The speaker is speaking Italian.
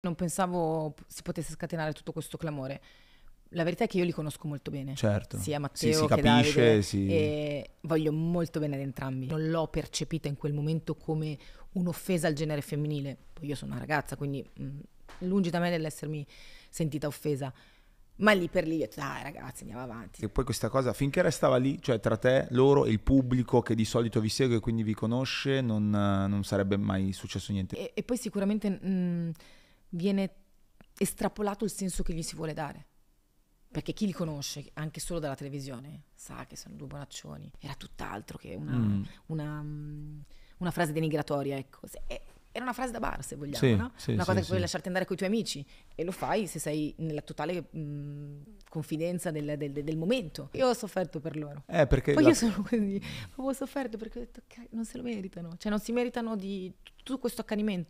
Non pensavo si potesse scatenare tutto questo clamore. La verità è che io li conosco molto bene. Certo. Sia Matteo sì, si capisce, Davide, sì. e voglio molto bene ad entrambi. Non l'ho percepita in quel momento come un'offesa al genere femminile. Poi io sono una ragazza, quindi mh, mm, lungi da me dell'essermi sentita offesa. Ma lì per lì ho detto, dai ragazzi, andiamo avanti. E poi questa cosa, finché restava lì, cioè tra te, loro e il pubblico che di solito vi segue e quindi vi conosce, non, non sarebbe mai successo niente. E, e poi sicuramente mh, mm, viene estrapolato il senso che gli si vuole dare. Perché chi li conosce, anche solo dalla televisione, sa che sono due bonaccioni. Era tutt'altro che una, mm. una, mm, una frase denigratoria, ecco. Se, eh, era una frase da bar, se vogliamo, sì, no? sì, una cosa sì, che puoi lasciarti andare con i tuoi amici e lo fai se sei nella totale mh, mm, confidenza del, del, del, momento. Io ho sofferto per loro. Eh, perché Poi la... io sono così, ho sofferto perché ho detto, che non se lo meritano, cioè non si meritano di tutto questo accanimento.